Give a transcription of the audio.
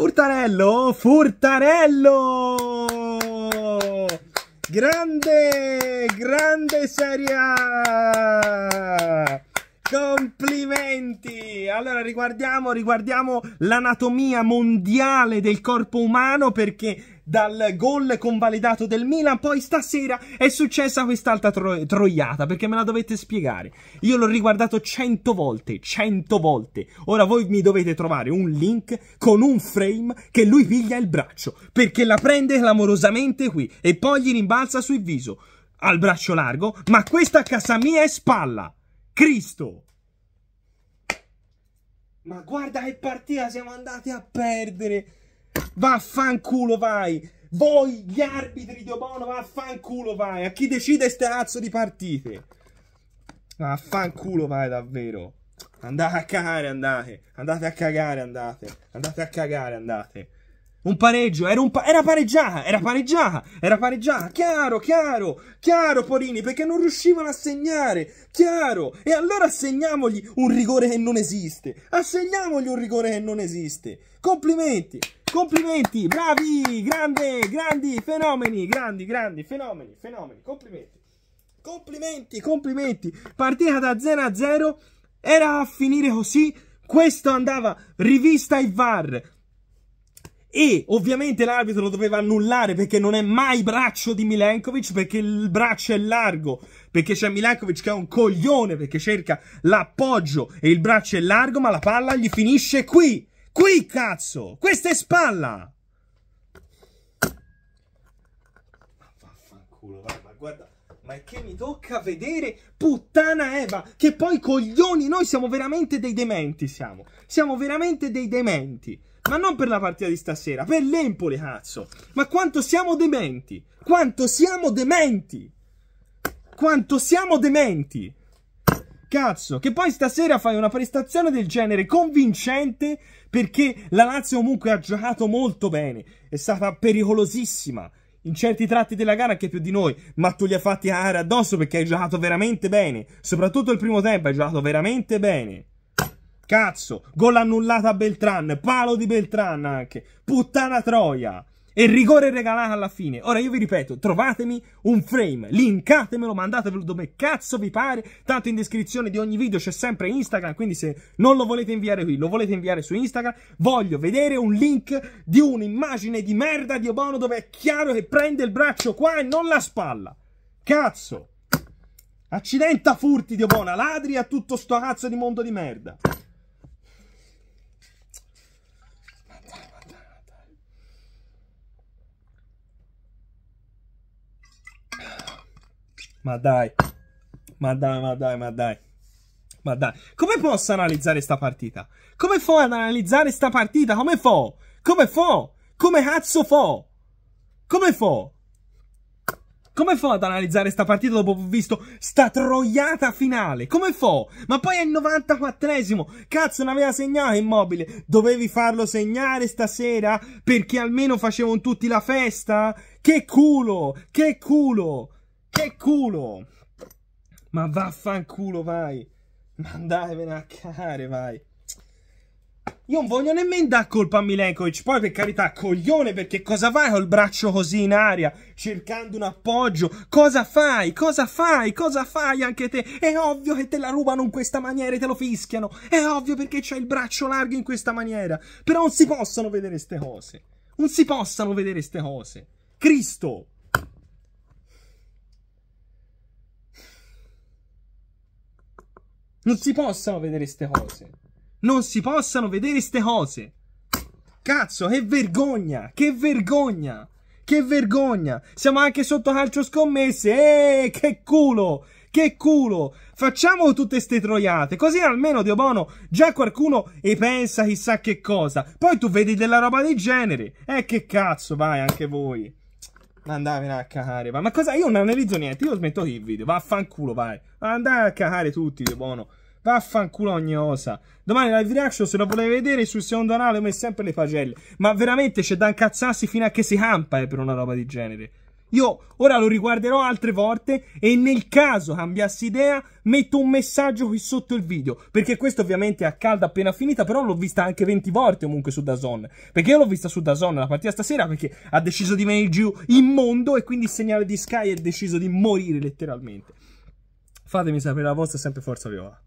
Furtarello, Furtarello! Grande, grande Serie A! Complimenti! Allora riguardiamo, riguardiamo l'anatomia mondiale del corpo umano perché dal gol convalidato del Milan, poi stasera è successa quest'altra tro troiata, perché me la dovete spiegare. Io l'ho riguardato cento volte, cento volte. Ora voi mi dovete trovare un link con un frame che lui piglia il braccio, perché la prende clamorosamente qui e poi gli rimbalza sul viso, al braccio largo, ma questa a casa mia è spalla. Cristo! Ma guarda che partita siamo andati a perdere! Vaffanculo vai! Voi gli arbitri di Obono vaffanculo vai! A chi decide ste cazzo di partite? Vaffanculo vai davvero! Andate a cagare, andate! Andate a cagare, andate! Andate a cagare, andate! Un pareggio, era, un pa era pareggiata, era pareggiata, era pareggiata, chiaro, chiaro, chiaro Porini, perché non riuscivano a segnare, chiaro, e allora assegniamogli un rigore che non esiste, assegniamogli un rigore che non esiste, complimenti, Complimenti, bravi, grande, grandi, fenomeni, grandi, grandi, fenomeni, fenomeni, complimenti. Complimenti, complimenti. Partita da 0 a 0, era a finire così, questo andava rivista il VAR. E ovviamente l'arbitro lo doveva annullare perché non è mai braccio di Milenkovic perché il braccio è largo. Perché c'è Milenkovic che è un coglione perché cerca l'appoggio e il braccio è largo ma la palla gli finisce qui. Qui, cazzo! Questa è spalla! Ma vaffanculo, vai, ma guarda... Ma è che mi tocca vedere puttana Eva, che poi coglioni, noi siamo veramente dei dementi, siamo. Siamo veramente dei dementi. Ma non per la partita di stasera, per l'Empoli, cazzo. Ma quanto siamo dementi! Quanto siamo dementi! Quanto siamo dementi! Cazzo, che poi stasera fai una prestazione del genere convincente perché la Lazio comunque ha giocato molto bene, è stata pericolosissima in certi tratti della gara anche più di noi, ma tu gli hai fatti cagare addosso perché hai giocato veramente bene, soprattutto il primo tempo hai giocato veramente bene. Cazzo, gol annullata a Beltran, palo di Beltran anche, puttana troia e il rigore regalato alla fine. Ora io vi ripeto, trovatemi un frame, linkatemelo, mandatevelo dove cazzo vi pare, tanto in descrizione di ogni video c'è sempre Instagram, quindi se non lo volete inviare qui, lo volete inviare su Instagram, voglio vedere un link di un'immagine di merda di Obono dove è chiaro che prende il braccio qua e non la spalla. Cazzo! Accidenta furti di Obona, ladri a tutto sto cazzo di mondo di merda. Ma dai. Ma dai, ma dai, ma dai. Ma dai. Come posso analizzare sta partita? Come fo ad analizzare sta partita? Come fo? Come fo? Come cazzo fo? Come fo? Come fo ad analizzare sta partita dopo aver visto sta troiata finale? Come fo? Ma poi è il 94esimo! Cazzo, non aveva segnato Immobile! Dovevi farlo segnare stasera perché almeno facevano tutti la festa? Che culo! Che culo! Che culo! Ma vaffanculo, vai! Ma andatevene a cagare, vai! Io non voglio nemmeno dar colpa a Milenkovic. Poi, per carità, coglione, perché cosa fai col braccio così in aria, cercando un appoggio? Cosa fai? Cosa fai? Cosa fai anche te? È ovvio che te la rubano in questa maniera e te lo fischiano. È ovvio perché c'hai il braccio largo in questa maniera. Però non si possono vedere queste cose. Non si possono vedere queste cose. Cristo! Non si possono vedere ste cose. Non si possono vedere ste cose. Cazzo, che vergogna! Che vergogna! Che vergogna! Siamo anche sotto calcio scommesse. Eeeh, che culo! Che culo! Facciamo tutte ste troiate, così almeno, Dio buono, già qualcuno e pensa chissà che cosa. Poi tu vedi della roba del genere. Eh, che cazzo, vai anche voi. Andatevene a cagare, Ma cosa? Io non analizzo niente, io smetto qui il video. Vaffanculo, vai. Andate a cagare tutti, di buono. Vaffanculo ogni cosa. Domani live reaction, se lo volete vedere, sul secondo canale come sempre le pagelle. Ma veramente c'è da incazzarsi fino a che si campa eh, per una roba di genere. Io ora lo riguarderò altre volte e nel caso cambiassi idea metto un messaggio qui sotto il video, perché questo ovviamente è a calda appena finita, però l'ho vista anche 20 volte comunque su Dazon, perché io l'ho vista su Dazon la partita stasera perché ha deciso di venire giù immondo e quindi il segnale di Sky è deciso di morire letteralmente. Fatemi sapere la vostra sempre forza viola.